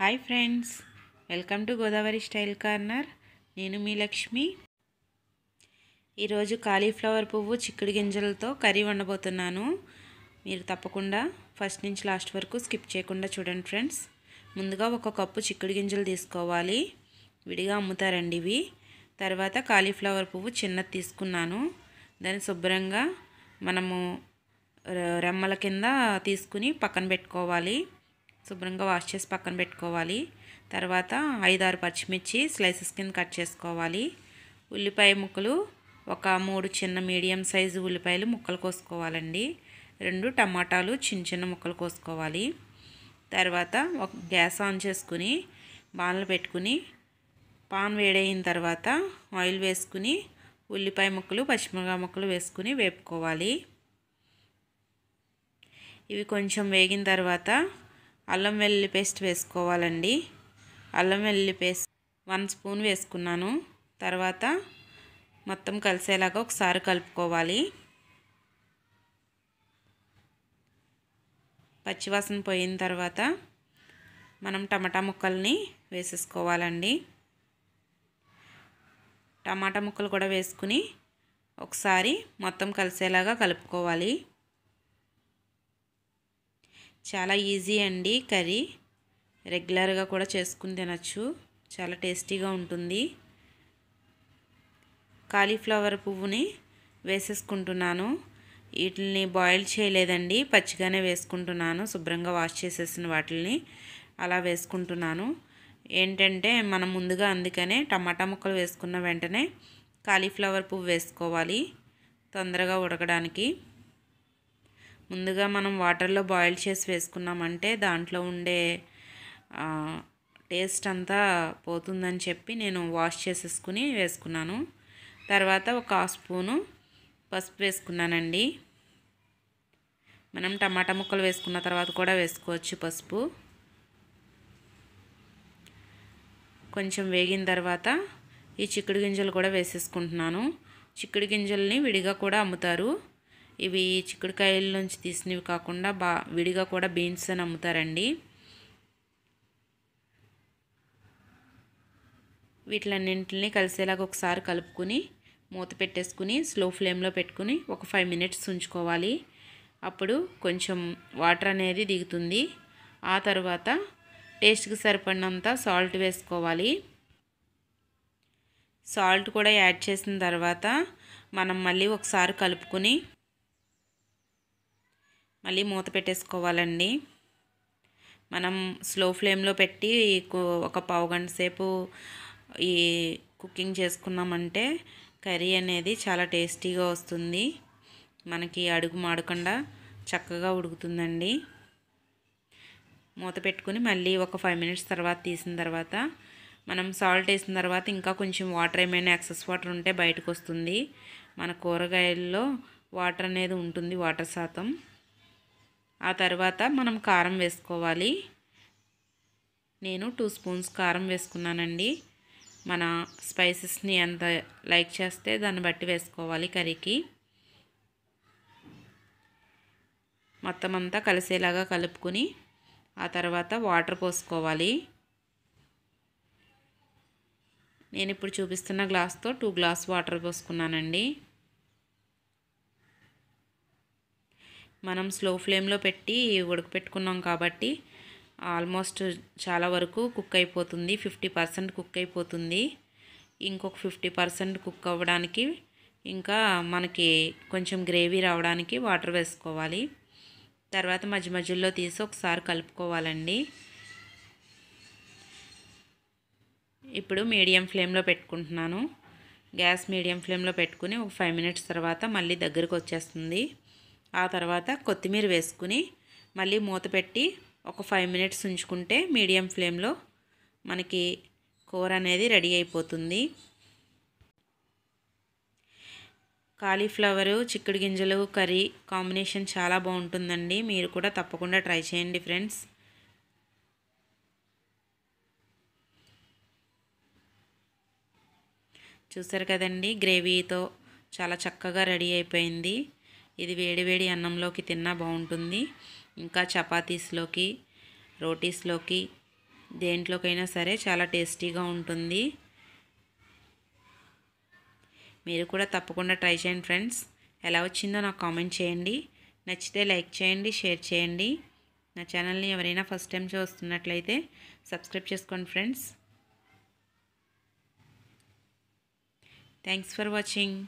hi friends welcome to Godavari style corner నేను మీ లక్ష్మి ఈరోజు కాలీఫ్లవర్ పువ్వు చిక్కుడు గింజలతో కర్రీ వండబోతున్నాను మీరు తప్పకుండా ఫస్ట్ నుంచి లాస్ట్ వరకు స్కిప్ చేయకుండా చూడండి ఫ్రెండ్స్ ముందుగా ఒక కప్పు చిక్కుడు గింజలు తీసుకోవాలి విడిగా అమ్ముతారండి ఇవి తర్వాత కాలీఫ్లవర్ పువ్వు చిన్నది తీసుకున్నాను దాన్ని శుభ్రంగా మనము రెమ్మల కింద తీసుకుని పక్కన పెట్టుకోవాలి శుభ్రంగా వాష్ చేసి పక్కన పెట్టుకోవాలి తర్వాత ఐదారు పచ్చిమిర్చి స్లైసెస్ కింద కట్ చేసుకోవాలి ఉల్లిపాయ ముక్కలు ఒక మూడు చిన్న మీడియం సైజు ఉల్లిపాయలు ముక్కలు కోసుకోవాలండి రెండు టమాటాలు చిన్న చిన్న ముక్కలు కోసుకోవాలి తర్వాత ఒక గ్యాస్ ఆన్ చేసుకుని బాణలు పెట్టుకుని పాన్ వేడైన తర్వాత ఆయిల్ వేసుకుని ఉల్లిపాయ ముక్కలు పచ్చిమిరపకాయ ముక్కలు వేసుకుని వేపుకోవాలి ఇవి కొంచెం వేగిన తర్వాత అల్లం వెల్లుల్లి పేస్ట్ వేసుకోవాలండి అల్లం వెల్లుల్లి పేస్ట్ వన్ స్పూన్ వేసుకున్నాను తర్వాత మొత్తం కలిసేలాగా ఒకసారి కలుపుకోవాలి పచ్చివాసన పోయిన తర్వాత మనం టమాటా ముక్కల్ని వేసేసుకోవాలండి టమాటా ముక్కలు కూడా వేసుకుని ఒకసారి మొత్తం కలిసేలాగా కలుపుకోవాలి చాలా ఈజీ అండి కర్రీ రెగ్యులర్గా కూడా చేసుకుని తినచ్చు చాలా టేస్టీగా ఉంటుంది కాలీఫ్లవర్ పువ్వుని వేసేసుకుంటున్నాను వీటిని బాయిల్ చేయలేదండి పచ్చిగానే వేసుకుంటున్నాను శుభ్రంగా వాష్ చేసేసిన వాటిని అలా వేసుకుంటున్నాను ఏంటంటే మనం ముందుగా అందుకనే టమాటా ముక్కలు వేసుకున్న వెంటనే కాలీఫ్లవర్ పువ్వు వేసుకోవాలి తొందరగా ఉడకడానికి ముందుగా మనం వాటర్లో బాయిల్ చేసి వేసుకున్నామంటే దాంట్లో ఉండే టేస్ట్ అంతా పోతుందని చెప్పి నేను వాష్ చేసేసుకుని వేసుకున్నాను తర్వాత ఒక స్పూను పసుపు వేసుకున్నానండి మనం టమాటా ముక్కలు వేసుకున్న తర్వాత కూడా వేసుకోవచ్చు పసుపు కొంచెం వేగిన తర్వాత ఈ చిక్కుడు గింజలు కూడా వేసేసుకుంటున్నాను చిక్కుడు గింజల్ని విడిగా కూడా అమ్ముతారు ఇవి చిక్కుడుకాయల నుంచి తీసినవి కాకుండా బా విడిగా కూడా బీన్స్ అని అమ్ముతారండి వీటిలన్నింటినీ కలిసేలాగా ఒకసారి కలుపుకుని మూత పెట్టేసుకుని స్లో ఫ్లేమ్లో పెట్టుకుని ఒక ఫైవ్ మినిట్స్ ఉంచుకోవాలి అప్పుడు కొంచెం వాటర్ అనేది దిగుతుంది ఆ తర్వాత టేస్ట్కి సరిపడినంత సాల్ట్ వేసుకోవాలి సాల్ట్ కూడా యాడ్ చేసిన తర్వాత మనం మళ్ళీ ఒకసారి కలుపుకుని మళ్ళీ మూత పెట్టేసుకోవాలండి మనం స్లో ఫ్లేమ్లో పెట్టి ఒక పావు గంట సేపు ఈ కుకింగ్ చేసుకున్నామంటే కర్రీ అనేది చాలా టేస్టీగా వస్తుంది మనకి అడుగు మాడకుండా చక్కగా ఉడుకుతుందండి మూత పెట్టుకుని మళ్ళీ ఒక ఫైవ్ మినిట్స్ తర్వాత తీసిన తర్వాత మనం సాల్ట్ వేసిన తర్వాత ఇంకా కొంచెం వాటర్ ఏమైనా ఎక్సెస్ వాటర్ ఉంటే బయటకు వస్తుంది మన కూరగాయల్లో వాటర్ అనేది ఉంటుంది వాటర్ శాతం ఆ తర్వాత మనం కారం వేసుకోవాలి నేను టూ స్పూన్స్ కారం వేసుకున్నానండి మన స్పైసెస్ని ఎంత లైక్ చేస్తే దాన్ని బట్టి వేసుకోవాలి కర్రీకి మొత్తం అంతా కలిసేలాగా కలుపుకుని ఆ తర్వాత వాటర్ పోసుకోవాలి నేను ఇప్పుడు చూపిస్తున్న గ్లాస్తో టూ గ్లాస్ వాటర్ పోసుకున్నానండి మనం స్లో ఫ్లేమ్లో పెట్టి ఉడకపెట్టుకున్నాం కాబట్టి ఆల్మోస్ట్ చాలా వరకు కుక్ అయిపోతుంది ఫిఫ్టీ పర్సెంట్ కుక్ అయిపోతుంది ఇంకొక ఫిఫ్టీ పర్సెంట్ కుక్ అవ్వడానికి ఇంకా మనకి కొంచెం గ్రేవీ రావడానికి వాటర్ వేసుకోవాలి తర్వాత మధ్య మధ్యలో తీసి ఒకసారి కలుపుకోవాలండి ఇప్పుడు మీడియం ఫ్లేమ్లో పెట్టుకుంటున్నాను గ్యాస్ మీడియం ఫ్లేమ్లో పెట్టుకుని ఒక ఫైవ్ మినిట్స్ తర్వాత మళ్ళీ దగ్గరకు వచ్చేస్తుంది ఆ తర్వాత కొత్తిమీర వేసుకుని మళ్ళీ మూత పెట్టి ఒక ఫైవ్ మినిట్స్ ఉంచుకుంటే మీడియం ఫ్లేమ్లో మనకి కూర అనేది రెడీ అయిపోతుంది కాలీఫ్లవరు చిక్కుడు గింజలు కర్రీ కాంబినేషన్ చాలా బాగుంటుందండి మీరు కూడా తప్పకుండా ట్రై చేయండి ఫ్రెండ్స్ చూసారు కదండి గ్రేవీతో చాలా చక్కగా రెడీ అయిపోయింది ఇది వేడివేడి అన్నంలోకి తిన్నా బాగుంటుంది ఇంకా చపాతీస్లోకి రోటీస్లోకి దేంట్లోకైనా సరే చాలా టేస్టీగా ఉంటుంది మీరు కూడా తప్పకుండా ట్రై చేయండి ఫ్రెండ్స్ ఎలా వచ్చిందో నాకు కామెంట్ చేయండి నచ్చితే లైక్ చేయండి షేర్ చేయండి నా ఛానల్ని ఎవరైనా ఫస్ట్ టైం చూస్తున్నట్లయితే సబ్స్క్రైబ్ చేసుకోండి ఫ్రెండ్స్ థ్యాంక్స్ ఫర్ వాచింగ్